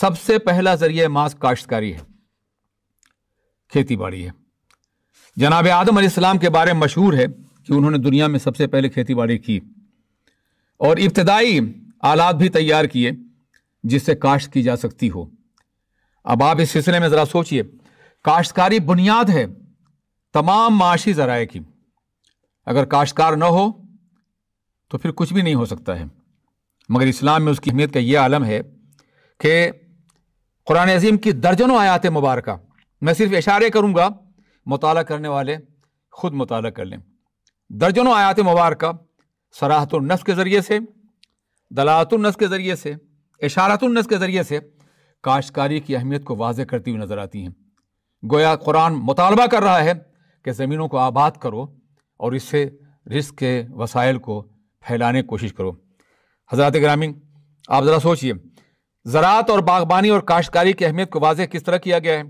सबसे पहला जरिए मांस काश्तकारी है खेती बाड़ी है जनाब आदम आसमाम के बारे में मशहूर है कि उन्होंने दुनिया में सबसे पहले खेती बाड़ी की और इब्तदाई आलात भी तैयार किए जिससे काश्त की जा सकती हो अब आप इस सिलसिले में ज़रा सोचिए काश्तकारी बुनियाद है तमाम माशी ज़राए की अगर काश्तकार न हो तो फिर कुछ भी नहीं हो सकता है मगर इस्लाम में उसकी अहमियत का यह आलम है कि कुरान अजीम की दर्जनों आयात मुबारक मैं सिर्फ इशारे करूँगा मुताल करने वाले ख़ुद मुताल कर लें दर्जनों आयात मुबारक सराहतुलनस के ज़रिए से दलातुलनस के ज़रिए से इशारतुलनस के ज़रिए से काश्तकारी की अहमियत को वाज करती हुई नज़र आती हैं गोया कुरान मुतालबा कर रहा है कि ज़मीनों को आबाद करो और इससे रिस्क के वसाइल को फैलाने की कोशिश करो हजरत ग्रामीण आप ज़रा सोचिए ज़रात और बागबानी और काश्तकारी की अहमियत को वाजह किस तरह किया गया है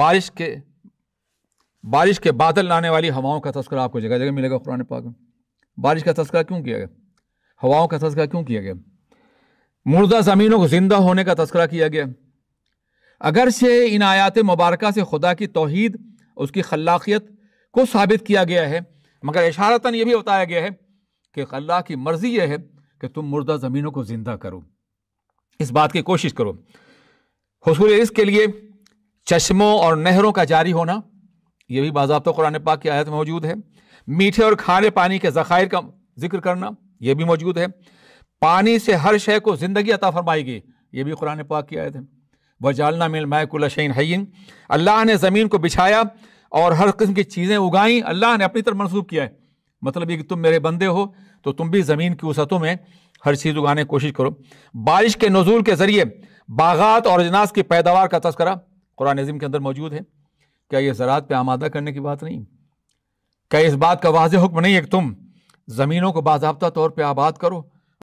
बारिश के बारिश के बादल लाने वाली हवाओं का तस्करा आपको जगह जगह मिलेगा कुरान पाक में बारिश का तस्करा क्यों किया गया हवाओं का तस्करा क्यों किया गया मुर्दा ज़मीनों को ज़िंदा होने का तस्करा किया गया अगर से इन आयात मुबारक से खुदा की तोहद उसकी खलाकियत को साबित किया गया है मगर इशारता यह भी बताया गया है कि अल्लाह की मर्ज़ी यह है कि तुम मुर्दा ज़मीनों को ज़िंदा करो इस बात की कोशिश करो हसूल रिस्क के लिए चश्मों और नहरों का जारी होना यह भी बाबा तो कुरान पाक की आयत में मौजूद है मीठे और खारे पानी के ज़खायर का जिक्र करना यह भी मौजूद है पानी से हर शय को ज़िंदगी अता फरमाएगी यह भी कुरान पाक की आयत है जालना मिल मायकुल्लाशन हयन अल्लाह ने ज़मीन को बिछाया और हर किस्म की चीज़ें उगाई अल्लाह ने अपनी तरफ मनसूख किया है मतलब ये कि तुम मेरे बंदे हो तो तुम भी ज़मीन की वसतों में हर चीज़ उगाने की कोशिश करो बारिश के नजूल के ज़रिए बागात और अजनास की पैदावार का तस्करा कुरान अजीम के अंदर मौजूद है क्या ये ज़रात पर आमादा करने की बात नहीं क्या इस बात का वाज हुक्म नहीं है कि तुम ज़मीनों को बाबा तौर पर आबाद करो